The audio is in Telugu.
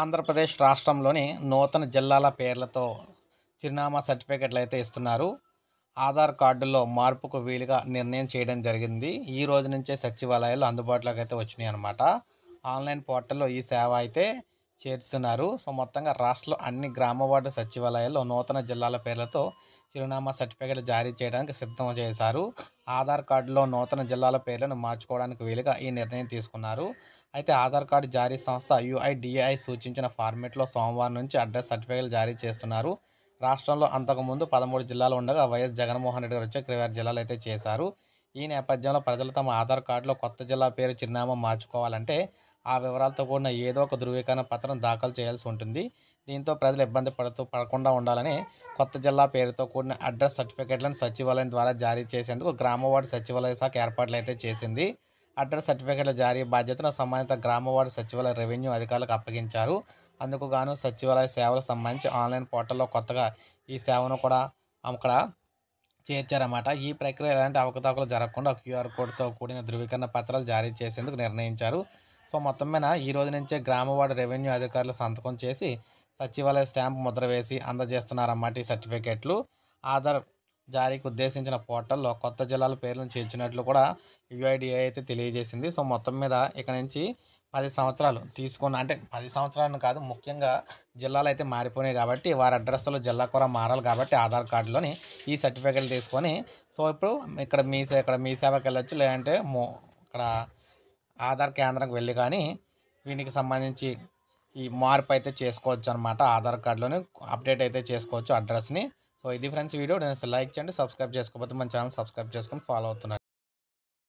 ఆంధ్రప్రదేశ్ రాష్ట్రంలోని నూతన జిల్లాల పేర్లతో చిరునామా సర్టిఫికెట్లు అయితే ఇస్తున్నారు ఆధార్ కార్డుల్లో మార్పుకు వీలుగా నిర్ణయం చేయడం జరిగింది ఈ రోజు నుంచే సచివాలయాలు అందుబాటులోకి అయితే వచ్చినాయి అనమాట ఆన్లైన్ పోర్టల్లో ఈ సేవ అయితే చేరుస్తున్నారు సో మొత్తంగా రాష్ట్రంలో అన్ని గ్రామ వార్డు సచివాలయాల్లో నూతన జిల్లాల పేర్లతో చిరునామా సర్టిఫికెట్లు జారీ చేయడానికి సిద్ధం చేశారు ఆధార్ కార్డులో నూతన జిల్లాల పేర్లను మార్చుకోవడానికి వీలుగా ఈ నిర్ణయం తీసుకున్నారు అయితే ఆధార్ కార్డు జారీ సంస్థ యుఐడిఏఐ సూచించిన ఫార్మేట్లో సోమవారం నుంచి అడ్రస్ సర్టిఫికేట్లు జారీ చేస్తున్నారు రాష్ట్రంలో అంతకుముందు పదమూడు జిల్లాలు ఉండగా వైఎస్ జగన్మోహన్ రెడ్డి గారు వచ్చి ఇరవై జిల్లాలు అయితే చేశారు ఈ నేపథ్యంలో ప్రజలు తమ ఆధార్ కార్డులో కొత్త జిల్లా పేరు చిరునామా మార్చుకోవాలంటే ఆ వివరాలతో కూడిన ఏదో ఒక ధృవీకరణ పత్రం దాఖలు చేయాల్సి ఉంటుంది దీంతో ప్రజలు ఇబ్బంది పడుతూ పడకుండా ఉండాలని కొత్త జిల్లా పేరుతో కూడిన అడ్రస్ సర్టిఫికేట్లను సచివాలయం ద్వారా జారీ చేసేందుకు గ్రామవార్డు సచివాలయ శాఖ ఏర్పాట్లు అయితే చేసింది అడ్రస్ సర్టిఫికెట్ల జారీ బాధ్యతను సంబంధిత గ్రామ వార్డు సచివాలయ రెవెన్యూ అధికారులకు అప్పగించారు అందుకు గాను సచివాలయ సేవలకు సంబంధించి ఆన్లైన్ పోర్టల్లో కొత్తగా ఈ సేవను కూడా అక్కడ చేర్చారన్నమాట ఈ ప్రక్రియ ఎలాంటి అవకతవకలు జరగకుండా క్యూఆర్ కోడ్తో కూడిన ధృవీకరణ పత్రాలు జారీ చేసేందుకు నిర్ణయించారు సో మొత్తం మీద ఈ రోజు నుంచే గ్రామవాడ రెవెన్యూ అధికారులు సంతకం చేసి సచివాలయ స్టాంప్ ముద్ర వేసి అందజేస్తున్నారన్నమాట ఈ సర్టిఫికేట్లు ఆధార్ జారీకి ఉద్దేశించిన పోర్టల్లో కొత్త జిల్లాల పేర్లను చేర్చినట్లు కూడా యుఐడిఏ అయితే తెలియజేసింది సో మొత్తం మీద ఇక నుంచి పది సంవత్సరాలు తీసుకున్న అంటే పది సంవత్సరాలను కాదు ముఖ్యంగా జిల్లాలు అయితే మారిపోయినాయి కాబట్టి వారి అడ్రస్లో జిల్లా కూడా మారాలి కాబట్టి ఆధార్ కార్డులోని ఈ సర్టిఫికేట్లు తీసుకొని సో ఇప్పుడు ఇక్కడ మీ ఇక్కడ మీ సేవకి వెళ్ళొచ్చు లేదంటే ఇక్కడ ఆధార్ కేంద్రంకి వెళ్ళి కానీ వీనికి సంబంధించి ఈ మార్పు అయితే చేసుకోవచ్చు అనమాట ఆధార్ కార్డులోని అప్డేట్ అయితే చేసుకోవచ్చు అడ్రస్ని సో ఇది ఫ్రెండ్స్ వీడియో నేను లైక్ చేయండి సబ్స్క్రైబ్ చేసుకోకపోతే మన ఛానల్ సబ్స్క్రైబ్ చేసుకొని ఫాలో అవుతున్నారు